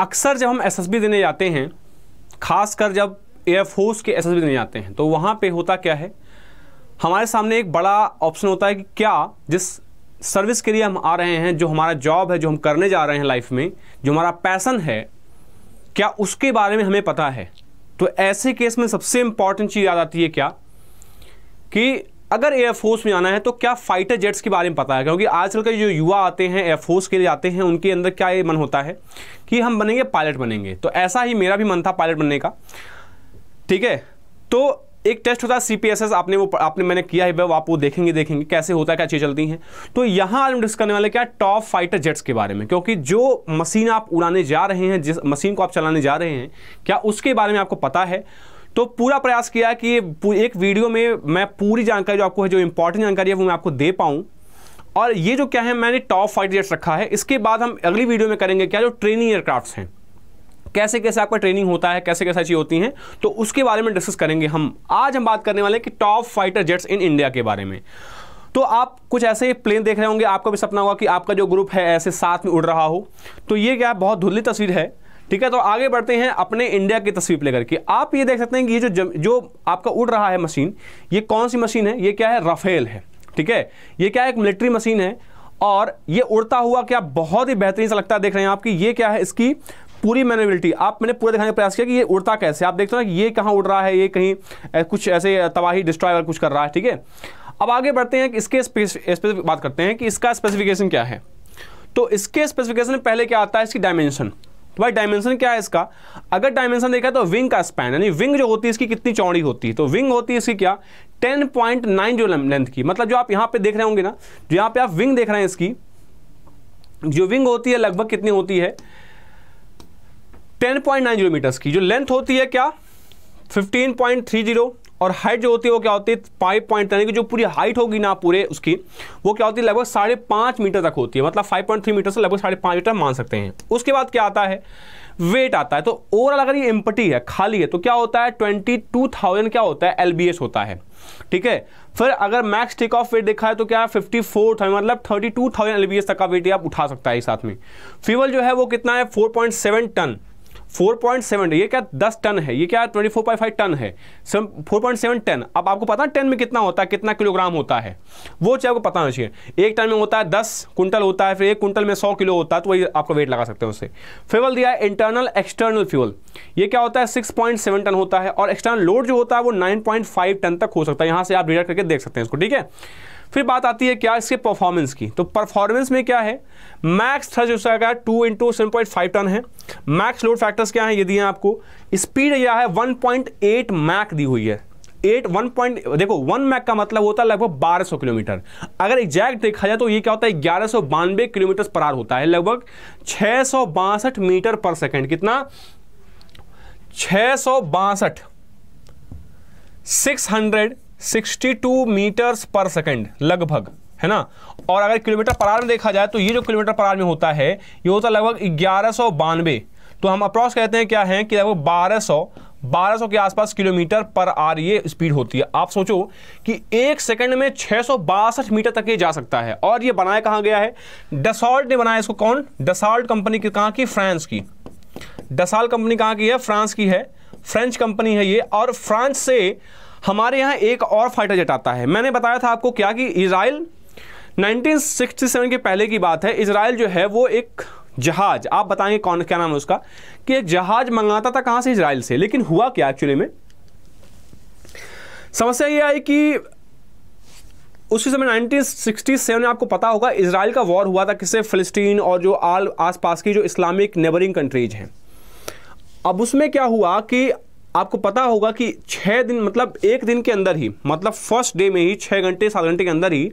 अक्सर जब हम एसएसबी देने जाते हैं खासकर जब एयरफोर्स के एसएसबी देने जाते हैं तो वहाँ पे होता क्या है हमारे सामने एक बड़ा ऑप्शन होता है कि क्या जिस सर्विस के लिए हम आ रहे हैं जो हमारा जॉब है जो हम करने जा रहे हैं लाइफ में जो हमारा पैसन है क्या उसके बारे में हमें पता है तो ऐसे केस में सबसे इम्पॉर्टेंट चीज़ याद आती है क्या कि अगर एयरफोर्स में आना है तो क्या फाइटर जेट्स के बारे में पता है क्योंकि आजकल के जो युवा आते हैं एयरफोर्स के लिए आते हैं उनके अंदर क्या ये मन होता है कि हम बनेंगे पायलट बनेंगे तो ऐसा ही मेरा भी मन था पायलट बनने का ठीक है तो एक टेस्ट होता है सी आपने वो आपने मैंने किया है वो आप वो देखेंगे देखेंगे कैसे होता है क्या चीज़ चलती हैं तो यहाँ आज हम डिस्कस करने वाले क्या टॉप फाइटर जेट्स के बारे में क्योंकि जो मशीन आप उड़ाने जा रहे हैं जिस मशीन को आप चलाने जा रहे हैं क्या उसके बारे में आपको पता है तो पूरा प्रयास किया कि एक वीडियो में मैं पूरी जानकारी जो आपको है जो इंपॉर्टेंट जानकारी है वो मैं आपको दे पाऊँ और ये जो क्या है मैंने टॉप फाइव डेट्स रखा है इसके बाद हम अगली वीडियो में करेंगे क्या जो ट्रेनिंग एयरक्राफ्ट हैं कैसे कैसे आपका ट्रेनिंग होता है कैसे कैसे चीज़ होती हैं तो उसके बारे में डिस्कस करेंगे हम आज हम बात करने वाले हैं कि top fighter jets in India के बारे में तो आप कुछ ऐसे प्लेन देख रहे होंगे आपका भी सपना होगा कि आपका जो ग्रुप है ऐसे साथ में उड़ रहा हो तो ये क्या बहुत धुल्ली तस्वीर है ठीक है तो आगे बढ़ते हैं अपने इंडिया की तस्वीर लेकर के आप ये देख सकते हैं कि ये जो जम, जो आपका उड़ रहा है मशीन ये कौन सी मशीन है ये क्या है राफेल है ठीक है ये क्या है एक मिलिट्री मशीन है और ये उड़ता हुआ क्या बहुत ही बेहतरीन सा लगता है देख रहे हैं आपकी ये क्या है इसकी पूरी मैनेबिलिटी आप मैंने पूरा दिखाने का प्रयास किया कि ये उड़ता कैसे आप देखते हो ना ये कहाँ उड़ रहा है ये कहीं कुछ ऐसे तबाही डिस्ट्रॉय कुछ कर रहा है ठीक है अब आगे बढ़ते हैं कि इसके स्पेसिफिक बात करते हैं कि इसका स्पेसिफिकेशन क्या है तो इसके स्पेसिफिकेशन में पहले क्या आता है इसकी डायमेंशन तो भाई डायमेंशन क्या है इसका अगर डायमेंशन देखा तो विंग का स्पैन यानी विंग जो होती है इसकी कितनी चौड़ी होती है तो विंग होती है इसकी क्या 10.9 जो लेंथ की मतलब जो आप यहां पे देख रहे होंगे ना जो यहां पे आप विंग देख रहे हैं इसकी जो विंग होती है लगभग कितनी होती है 10.9 किलोमीटर्स की जो लेंथ होती है क्या फिफ्टीन और हाइट जो होती है वो क्या होती है फाइव पॉइंट यानी कि जो पूरी हाइट होगी ना पूरे उसकी वो क्या होती है लगभग साढ़े पाँच मीटर तक होती है मतलब फाइव पॉइंट थ्री मीटर से लगभग साढ़े पाँच मीटर मान सकते हैं उसके बाद क्या आता है वेट आता है तो ओवरऑल अगर ये एम्पटी है खाली है तो क्या होता है ट्वेंटी टू थाउजेंड क्या होता है एलबीएस होता है ठीक है फिर अगर मैक्स टेक ऑफ वेट देखा है तो क्या फिफ्टी फोर थाउजेंड मतलब थर्टी टू थाउजेंड एलबीएस तक का वेट आप उठा सकता है साथ में फ्यूल जो है वो कितना है four point seven ton four point seven ये क्या दस टन है ये क्या twenty four point five ton है फोर पॉइंट सेवन टन अब आपको पता है टन में कितना होता है कितना किलोग्राम होता है वो चाहिए आपको पता होना चाहिए एक टन में होता है दस कुंटल होता है फिर एक कुंटल में सौ किलो होता है तो वही आपको वेट लगा सकते हैं उससे फ्यूल दिया है इंटरनल एक्सटर्नल फ्यूल ये क्या होता है सिक्स पॉइंट सेवन टन होता है और एक्सटर्नल लोड जो होता है वो नाइन पॉइंट फाइव टन तक हो सकता है यहाँ से आप डिडक्ट करके देख सकते हैं इसको ठीक है फिर बात आती है क्या इसके परफॉर्मेंस की तो परफॉर्मेंस में क्या है मैक्स थ्रस्ट जो है two into seven point five ton है मैक्स लोड फैक्टर्स क्या है ये दिए आपको स्पीड यह है वन पॉइंट एट मैक दी हुई है एट वन पॉइंट देखो वन मैक का मतलब होता है लगभग बारह सौ किलोमीटर अगर एग्जैक्ट देखा जाए तो ये क्या होता है ग्यारह सौ बानवे किलोमीटर पर आर होता है लगभग छह सौ बासठ मीटर पर सेकेंड कितना छह सौ बासठ six hundred 62 metres per second लगभग है ना और अगर किलोमीटर पर आर में देखा जाए तो ये जो किलोमीटर पर आर में होता है ये होता है लगभग ग्यारह तो हम अप्रॉक्स कहते हैं क्या है कि लगभग बारह सौ बारह सौ के आसपास किलोमीटर पर आर ये स्पीड होती है आप सोचो कि एक सेकंड में छः मीटर तक ये जा सकता है और ये बनाया कहाँ गया है डसॉल्ट ने बनाया इसको कौन डसॉल्ट कंपनी की कहाँ की फ्रांस की डसॉल्ट कंपनी कहाँ की है फ्रांस की है फ्रेंच कंपनी है ये और फ्रांस से हमारे यहाँ एक और फाइटर जेट आता है मैंने बताया था आपको क्या कि इसराइल 1967 के पहले की बात है इसराइल जो है वो एक जहाज आप बताएंगे कौन क्या नाम है उसका कि एक जहाज मंगाता था कहाँ से इसराइल से लेकिन हुआ क्या एक्चुअली में समस्या ये आई कि उसी समय 1967 में आपको पता होगा इसराइल का वॉर हुआ था किससे फिलिस्तीन और जो आल आसपास की जो इस्लामिक नेबरिंग कंट्रीज हैं अब उसमें क्या हुआ कि आपको पता होगा कि छः दिन मतलब एक दिन के अंदर ही मतलब फर्स्ट डे में ही छः घंटे सात घंटे के अंदर ही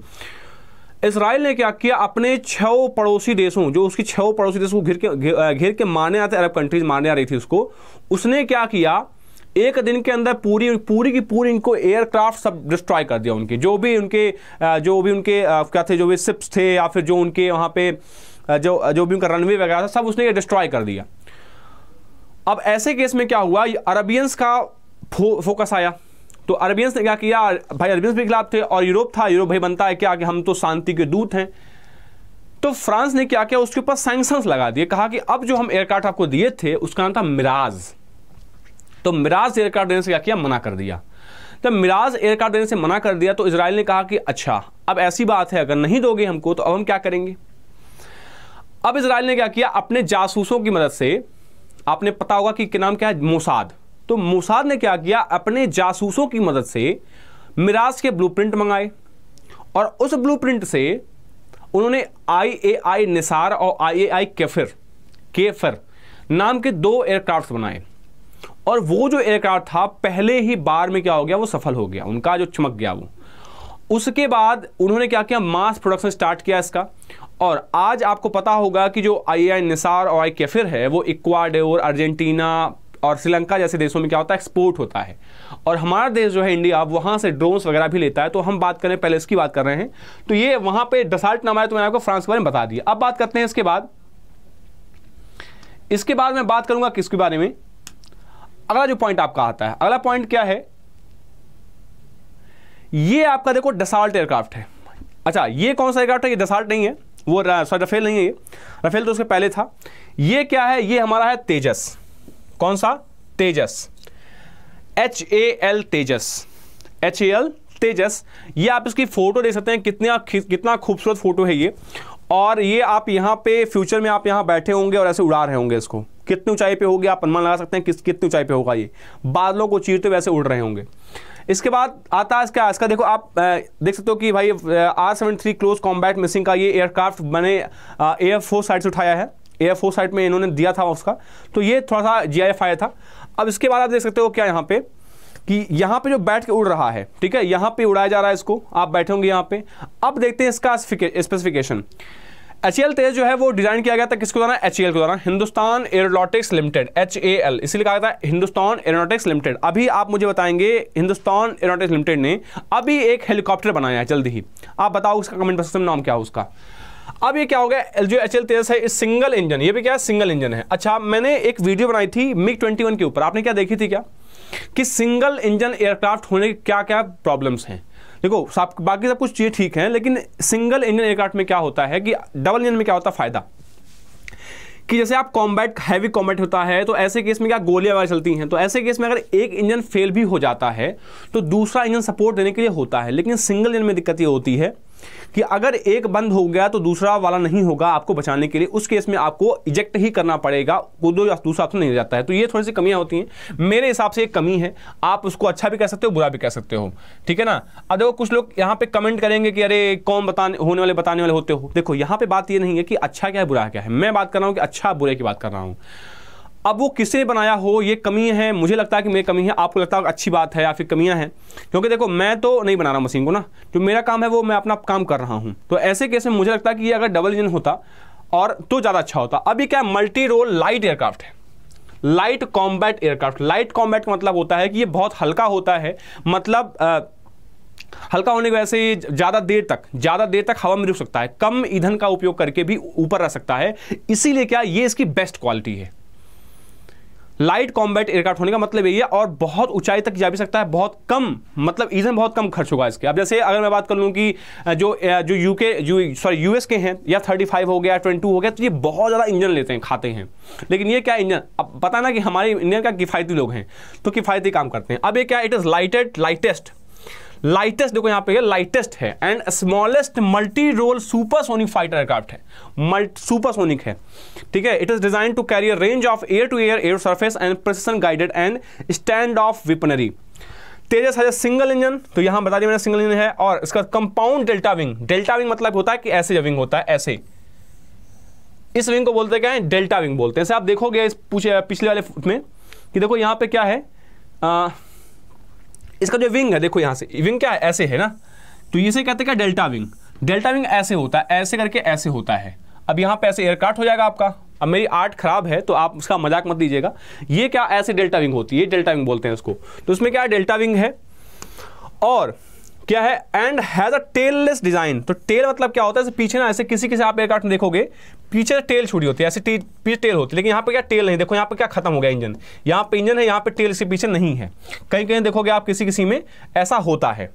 इसराइल ने क्या किया अपने छः पड़ोसी देशों जो उसकी छः पड़ोसी देशों को घिर के घिर के माने आते अरब कंट्रीज माने आ रही थी उसको उसने क्या किया एक दिन के अंदर पूरी पूरी की पूरी इनको एयरक्राफ्ट सब डिस्ट्रॉय कर दिया उनके जो भी उनके जो भी उनके क्या थे जो भी सिप्स थे या फिर जो उनके वहाँ पे जो जो भी उनका रनवे वगैरह था सब उसने डिस्ट्रॉय कर दिया अब ऐसे केस में क्या हुआ अरबियंस का फो, फोकस आया तो अरबियंस ने क्या किया भाई अरबियंस भी खिलाफ थे और यूरोप था यूरोप भाई बनता है क्या कि हम तो शांति के दूत हैं तो फ्रांस ने क्या किया उसके ऊपर सैंक्शंस लगा दिए कहा कि अब जो हम एयरक्राफ्ट आपको दिए थे उसका नाम था मिराज तो मिराज एयरक्राफ्ट देने से क्या किया मना कर दिया जब मिराज एयरक्राफ्ट देने से मना कर दिया तो इसराइल ने कहा कि अच्छा अब ऐसी बात है अगर नहीं दोगे हमको तो अब हम क्या करेंगे अब इसराइल ने क्या किया अपने जासूसों की मदद से आपने पता होगा कि नाम क्या है मोसाद तो मोसाद ने क्या किया अपने जासूसों की मदद से मिराज के ब्लूप्रिंट मंगाए और उस ब्लूप्रिंट से उन्होंने आई ए आई निसार और आई ए आई केफिर केफिर नाम के दो एयरक्राफ्ट बनाए और वो जो एयरक्राफ्ट था पहले ही बार में क्या हो गया वो सफल हो गया उनका जो चमक गया वो उसके बाद उन्होंने क्या किया मास प्रोडक्शन स्टार्ट किया इसका और आज आपको पता होगा कि जो आई आई निसार और आई कैफिर है वो इक्वाडोर अर्जेंटीना और श्रीलंका जैसे देशों में क्या होता है एक्सपोर्ट होता है और हमारा देश जो है इंडिया वहां से ड्रोन्स वगैरह भी लेता है तो हम बात करें पहले इसकी बात कर रहे हैं तो ये वहां पर डसाल्ट नाम आया तो मैंने आपको फ्रांस के बारे में बता दिया अब बात करते हैं इसके बाद इसके बाद मैं बात करूंगा किसके बारे में अगला जो पॉइंट आपका आता है अगला पॉइंट क्या है ये आपका देखो डसाल्ट एयरक्राफ्ट है अच्छा ये कौन सा एयरक्राफ्ट है ये डसाल्ट नहीं है वो सॉरी रफेल नहीं है ये रफेल तो उसके पहले था ये क्या है ये हमारा है तेजस कौन सा Tejas H A L Tejas H A L Tejas ये आप इसकी फ़ोटो देख सकते हैं कितना कितना खूबसूरत फ़ोटो है ये और ये आप यहाँ पे फ्यूचर में आप यहाँ बैठे होंगे और ऐसे उड़ा रहे होंगे इसको कितनी ऊंचाई पे होगी आप अनुमान लगा सकते हैं किस कितनी ऊंचाई पे होगा ये बादलों को चीरते वैसे उड़ रहे होंगे इसके बाद आता है इसका इसका देखो आप देख सकते हो कि भाई R seven three close combat missile का ये एयरक्राफ्ट मैंने एयर फोर्स साइड से उठाया है एयर फोर्स साइड में इन्होंने दिया था उसका तो ये थोड़ा सा जी आया था अब इसके बाद आप देख सकते हो क्या यहाँ पे कि यहाँ पे जो बैठ के उड़ रहा है ठीक है यहाँ पे उड़ाया जा रहा है इसको आप बैठे होंगे यहाँ पे अब देखते हैं इसका स्पेसिफिकेशन एच एल तेज जो है वो डिजाइन किया गया था किसको द्वारा एच एल को द्वारा Hindustan Aeronautics Limited H A L इसीलिए कहा था हिंदुस्तान एरोनॉटिक्स लिमिटेड अभी आप मुझे बताएंगे हिंदुस्तान एरोनॉटिक्स लिमिटेड ने अभी एक हेलीकॉप्टर बनाया है जल्दी ही आप बताओ उसका कमेंट बॉक्स में नाम क्या है उसका अब ये क्या हो गया जो एच एल तेज है इस सिंगल इंजन ये भी क्या है सिंगल इंजन है अच्छा मैंने एक वीडियो बनाई थी मिग ट्वेंटी के ऊपर आपने क्या देखी थी क्या कि सिंगल इंजन एयरक्राफ्ट होने के क्या क्या प्रॉब्लम्स हैं देखो बाकी सब कुछ चीज़ें ठीक है लेकिन सिंगल इंजन एयरक्राफ्ट में क्या होता है कि डबल इंजन में क्या होता है फ़ायदा कि जैसे आप कॉम्बैट हैवी कॉम्बैट होता है तो ऐसे केस में क्या गोलियां वगैरह चलती हैं तो ऐसे केस में अगर एक इंजन फेल भी हो जाता है तो दूसरा इंजन सपोर्ट देने के लिए होता है लेकिन सिंगल इंजन में दिक्कत ये होती है कि अगर एक बंद हो गया तो दूसरा वाला नहीं होगा आपको बचाने के लिए उस केस में आपको इजेक्ट ही करना पड़ेगा दो या दूसरा ऑप्शन नहीं जाता है तो ये थोड़ी सी कमियां होती हैं मेरे हिसाब से एक कमी है आप उसको अच्छा भी कह सकते हो बुरा भी कह सकते हो ठीक है ना अब देखो कुछ लोग यहाँ पे कमेंट करेंगे कि अरे कौन बताने होने वाले बताने वाले होते हो देखो यहाँ पे बात ये नहीं है कि अच्छा क्या है बुरा क्या है मैं बात कर रहा हूँ कि अच्छा बुरे की बात कर रहा हूँ अब वो किसने बनाया हो ये कमी है मुझे लगता है कि मेरी कमी है आपको लगता है अच्छी बात है या फिर कमियां हैं क्योंकि देखो मैं तो नहीं बना रहा मशीन को ना जो मेरा काम है वो मैं अपना काम कर रहा हूँ तो ऐसे केस में मुझे लगता है कि ये अगर डबल इंजन होता और तो ज़्यादा अच्छा होता अब ये क्या मल्टी रोल लाइट एयरक्राफ्ट है light combat aircraft light combat का मतलब होता है कि ये बहुत हल्का होता है मतलब आ, हल्का होने की वजह से ज़्यादा देर तक ज़्यादा देर तक हवा में रुक सकता है कम ईंधन का उपयोग करके भी ऊपर रह सकता है इसीलिए क्या ये इसकी बेस्ट क्वालिटी है लाइट कॉम्बैट एयरक्राफ्ट होने का मतलब यही है और बहुत ऊंचाई तक जा भी सकता है बहुत कम मतलब ईजन बहुत कम खर्च होगा इसके अब जैसे अगर मैं बात कर लूँ कि जो जो यूके यू सॉरी यूएस के हैं या थर्टी फाइव हो गया ट्वेंटी हो गया तो ये बहुत ज़्यादा इंजन लेते हैं खाते हैं लेकिन ये क्या इंजन अब पता ना कि हमारे इंडियन का किफ़ायती लोग हैं तो किफ़ायती काम करते हैं अब ये क्या it is lighted lightest lightest देखो यहां पे लाइटेस्ट है and smallest multi role supersonic fighter aircraft है मल्ट सुपरसोनिक है ठीक है it is design to carry range of air to air air surface and precision guided and stand off weaponry Tejas है single engine तो यहां बता दिया मैंने सिंगल इंजन है और इसका compound delta wing delta wing मतलब होता है कि ऐसे विंग होता है ऐसे इस विंग को बोलते क्या है डेल्टा विंग बोलते हैं आप देखोगे इस पूछे पिछले वाले में कि देखो यहां पे क्या है आ, इसका जो विंग है देखो यहाँ से विंग क्या है ऐसे है ना तो इसे कहते हैं डेल्टा विंग डेल्टा विंग ऐसे होता है ऐसे करके ऐसे होता है अब यहाँ पे ऐसे एयरक्राफ्ट हो जाएगा आपका अब मेरी आर्ट खराब है तो आप उसका मजाक मत दीजिएगा ये क्या ऐसे डेल्टा विंग होती है डेल्टा विंग बोलते हैं उसको तो उसमें क्या डेल्टा विंग है और क्या है and has a tailless design तो टेल मतलब क्या होता है पीछे ना ऐसे किसी किसी आप एयरक्राफ्ट में देखोगे पीछे टेल छुड़ी होती है ऐसे पीछे टेल होती है लेकिन यहाँ पे क्या टेल नहीं देखो यहाँ पे क्या खत्म हो गया इंजन यहाँ पे इंजन है यहाँ पे टेल इसके पीछे नहीं है कहीं कहीं देखोगे आप किसी किसी में ऐसा होता है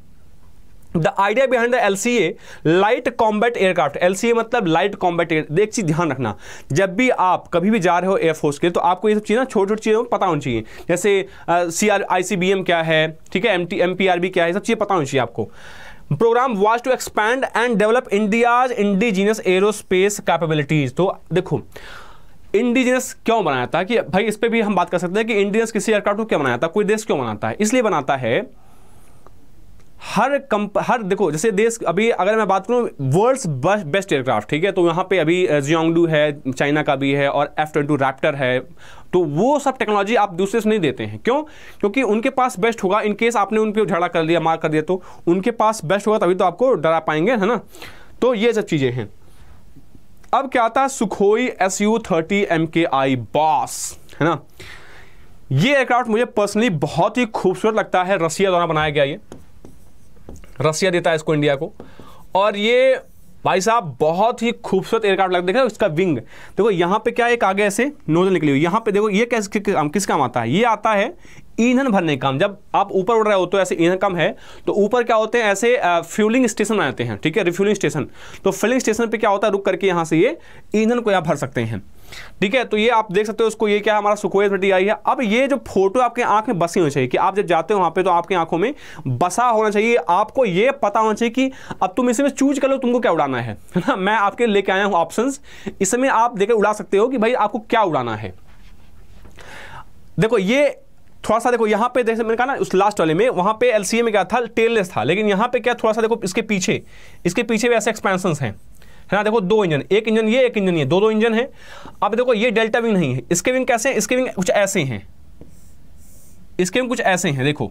the idea behind the LCA light combat aircraft LCA मतलब लाइट कॉम्बैट एयर एक चीज़ ध्यान रखना जब भी आप कभी भी जा रहे हो एयरफोर्स के तो आपको ये सब चीज़ें छोटी छोटी चीजें पता होनी चाहिए जैसे C R I C B M क्या है ठीक है M T M P R B क्या है सब चीज़ें पता होनी चाहिए आपको programme was to expand and develop India's indigenous aerospace capabilities तो देखो इंडिजिनस क्यों बनाया था कि भाई इस पर भी हम बात कर सकते हैं कि इंडिजिनस किसी एयरक्राफ्ट को क्यों बनाया था कोई देश क्यों बनाता है इसलिए बनाता है हर कंप हर देखो जैसे देश अभी अगर मैं बात करूँ वर्ल्ड्स बेस्ट एयरक्राफ्ट ठीक है तो यहाँ पे अभी जियोंगडू है चाइना का भी है और एफ ट्वेंटी रैप्टर है तो वो सब टेक्नोलॉजी आप दूसरे से नहीं देते हैं क्यों क्योंकि उनके पास बेस्ट होगा इन केस आपने उन पर झगड़ा कर दिया मार कर दिया तो उनके पास बेस्ट होगा तभी तो आपको डरा पाएंगे है ना तो ये सब चीज़ें हैं अब क्या आता है Sukhoi S U thirty M K I boss है ना ये एयरक्राफ्ट मुझे पर्सनली बहुत ही खूबसूरत लगता है रसिया द्वारा बनाया गया ये रसिया देता है इसको इंडिया को और ये भाई साहब बहुत ही खूबसूरत एयरक्राफ्ट लग देखो इसका विंग देखो यहाँ पे क्या एक आगे ऐसे नोजल निकली हुई यहाँ पे देखो ये कैसे किस काम आता है ये आता है ईंधन भरने का काम जब आप ऊपर उड़ रहे हो तो ऐसे ईंधन कम है तो ऊपर क्या होते हैं ऐसे फ्यूलिंग स्टेशन आते हैं ठीक है रिफ्यूलिंग स्टेशन तो फ्यूलिंग स्टेशन पर क्या होता है रुक करके यहाँ से ये ईंधन को यहाँ भर सकते हैं ठीक है तो ये आप देख सकते हो उसको ये क्या हमारा सुकोयत मिट्टी आई है अब ये जो फोटो आपके आंख में बसी होनी चाहिए कि आप जब जाते हो वहां पे तो आपके आंखों में बसा होना चाहिए आपको ये पता होना चाहिए कि अब तुम इसमें चूज कर लो तुमको क्या उड़ाना है ना मैं आपके लेके आया हूं ऑप्शन इसमें आप देकर उड़ा सकते हो कि भाई आपको क्या उड़ाना है देखो ये थोड़ा सा देखो यहाँ पे जैसे मैंने कहा ना उस लास्ट वाले में वहाँ पे एल में क्या था टेललेस था लेकिन यहाँ पे क्या थोड़ा सा देखो इसके पीछे इसके पीछे भी ऐसे एक्सपेंशंस हैं है ना देखो दो इंजन एक इंजन ये एक इंजन ये दो दो इंजन है अब देखो ये डेल्टा विंग नहीं है इसके विंग कैसे हैं इसके विंग कुछ ऐसे हैं इसके विंग कुछ ऐसे हैं देखो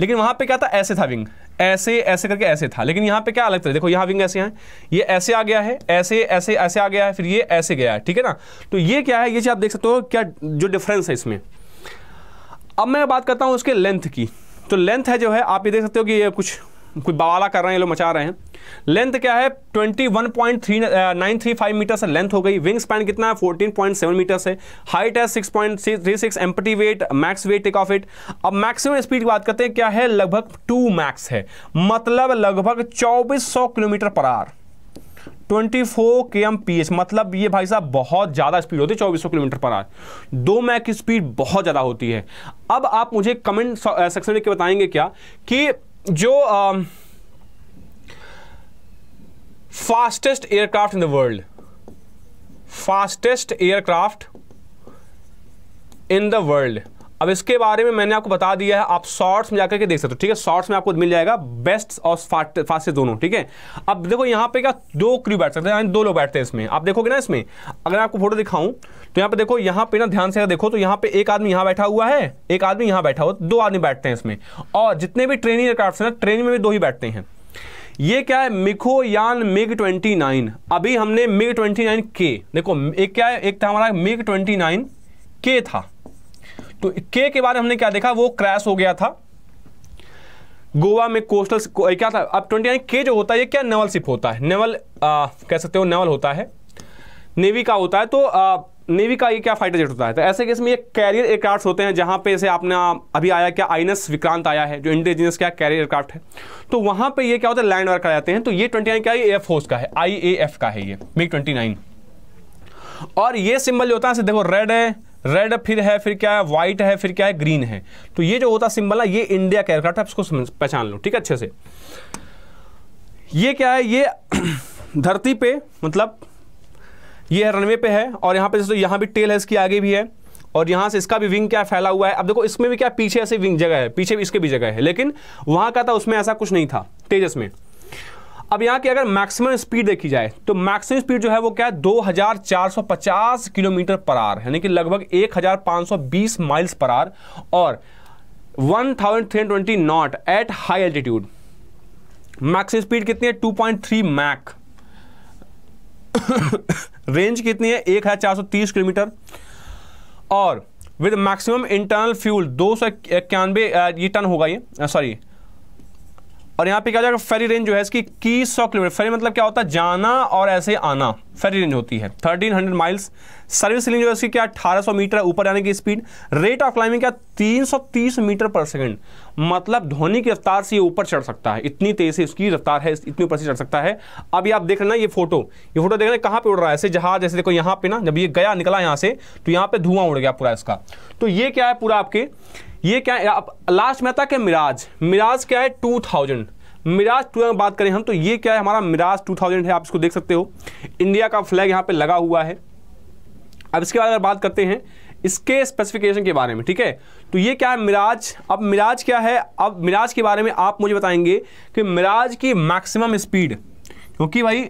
लेकिन वहां पे क्या था ऐसे था विंग ऐसे ऐसे करके ऐसे था लेकिन यहाँ पे क्या अलग था देखो यहाँ विंग ऐसे हैं ये ऐसे आ गया है ऐसे ऐसे ऐसे आ गया है फिर ये ऐसे गया है ठीक है ना तो ये क्या है ये चीज़ आप देख सकते हो क्या जो डिफरेंस है इसमें अब मैं बात करता हूँ उसके लेंथ की तो लेंथ है जो है आप ये देख सकते हो कि ये कुछ कुछ बवाला कर रहे हैं ये लोग मचा रहे हैं लेंथ क्या है 21.3935 मीटर से लेंथ हो गई विंग स्पैन कितना है 14.7 मीटर से हाइट है 6.36 empty weight max weight take off it अब मैक्सिमम स्पीड की बात करते हैं क्या है लगभग 2 मैक्स है मतलब लगभग 2400 kilometre per hour 24 four K M P H मतलब ये भाई साहब बहुत ज़्यादा स्पीड होती है 2400 किलोमीटर पर आज दो मैक की स्पीड बहुत ज़्यादा होती है अब आप मुझे कमेंट सेक्शन uh, में बताएंगे क्या कि जो fastest aircraft in the world fastest aircraft in the world अब इसके बारे में मैंने आपको बता दिया है आप शॉर्ट्स में जाकर के देख सकते हो ठीक है शॉर्ट्स में आपको मिल जाएगा बेस्ट और फास्टेस्ट दोनों ठीक है अब देखो यहाँ पे क्या दो क्रू बैठ सकते हैं दो लोग बैठते हैं इसमें आप देखोगे ना इसमें अगर आपको फोटो दिखाऊं तो यहाँ पे देखो यहाँ पे ना ध्यान से देखो तो यहाँ पे एक आदमी यहाँ बैठा हुआ है एक आदमी यहाँ बैठा हुआ दो आदमी बैठते हैं इसमें और जितने भी ट्रेनिंग एयरक्राफ्ट है ना ट्रेन में भी दो ही बैठते हैं ये क्या है मिखो यान मिग 29 अभी हमने मिग 29 के देखो एक क्या है एक था हमारा मिग 29 के था तो के के बारे में हमने क्या देखा वो क्रैश हो गया था गोवा में कोस्टल क्या था अब ट्वेंटी नाइन के जो होता है ये क्या नेवल शिप होता है नेवल आ, कह सकते हो नेवल होता है नेवी का होता है तो आ, नेवी का ये क्या फाइटर जेट होता है तो ऐसे केस में ये कैरियर एयरक्राफ्ट होते हैं जहाँ पे जैसे आपने अभी आया क्या आइनस विक्रांत आया है जो इंटेलिजेंस क्या कैरियर एयरक्राफ्ट है तो वहाँ पे ये क्या होता है लैंड वर्क कराते हैं तो ये ट्वेंटी नाइन क्या एयर फोर्स का है आई ए एफ का है ये मिग ट्वेंटी नाइन और ये सिंबल जो होता है देखो रेड है रेड फिर है फिर क्या है व्हाइट है फिर क्या है ग्रीन है तो ये जो होता सिंबल है ये इंडिया का एयरक्राफ्ट है उसको पहचान लो ठीक है अच्छे से ये क्या है ये धरती पे मतलब ये रनवे पे है और यहाँ पे जैसे तो यहाँ भी टेल है इसकी आगे भी है और यहाँ से इसका भी विंग क्या फैला हुआ है अब देखो इसमें भी क्या पीछे ऐसे विंग जगह है पीछे भी इसके भी जगह है लेकिन वहाँ का था उसमें ऐसा कुछ नहीं था तेजस में अब यहाँ की अगर मैक्सिमम स्पीड देखी जाए तो मैक्सिमम स्पीड जो है वो क्या है 2450 किलोमीटर पर आर यानी कि लगभग 1520 माइल्स पर आर और 1320 knot at high altitude maximum speed कितनी है 2.3 मैक रेंज कितनी है 1430 किलोमीटर और विद मैक्सिमम इंटरनल फ्यूल दो सौ इक्यानवे ये टन होगा ये सॉरी और यहाँ पे क्या हो जाएगा फेरी रेंज जो है इसकी इक्कीस सौ किलोमीटर फेरी मतलब क्या होता है जाना और ऐसे आना फेरी रेंज होती है 1300 माइल्स सर्विस रेंज जो है इसकी क्या 1800 मीटर ऊपर जाने की स्पीड रेट ऑफ क्लाइंबिंग क्या 330 मीटर पर सेकंड मतलब धोनी की रफ्तार से ये ऊपर चढ़ सकता है इतनी तेज से उसकी रफ्तार है इतनी ऊपर से चढ़ सकता है अभी आप देख रहे ये फोटो ये फोटो देख रहे कहाँ पर उड़ रहा है ऐसे जहाज जैसे देखो यहाँ पे ना जब ये गया निकला यहाँ से तो यहाँ पे धुआं उड़ गया पूरा इसका तो ये क्या है पूरा आपके ये क्या है लास्ट में आता है मिराज मिराज क्या है टू थाउजेंड मिराज टू अगर बात करें हम तो ये क्या है हमारा मिराज टू थाउजेंड है आप इसको देख सकते हो इंडिया का फ्लैग यहाँ पे लगा हुआ है अब इसके बाद अगर बात करते हैं इसके स्पेसिफिकेशन के बारे में ठीक है तो ये क्या है मिराज अब मिराज क्या है अब मिराज के बारे में आप मुझे बताएंगे कि मिराज की मैक्सिमम स्पीड क्योंकि भाई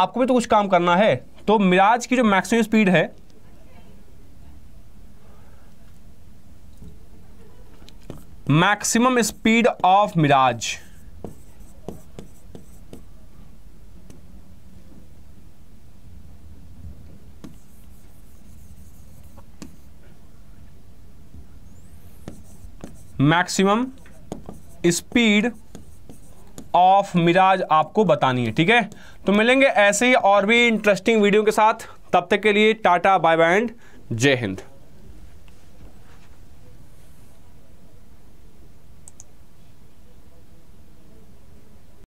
आपको भी तो कुछ काम करना है तो मिराज की जो मैक्सिमम स्पीड है maximum speed of Mirage maximum speed of Mirage आपको बतानी है ठीक है तो मिलेंगे ऐसे ही और भी इंटरेस्टिंग वीडियो के साथ तब तक के लिए टाटा बाय बाय एंड जय हिंद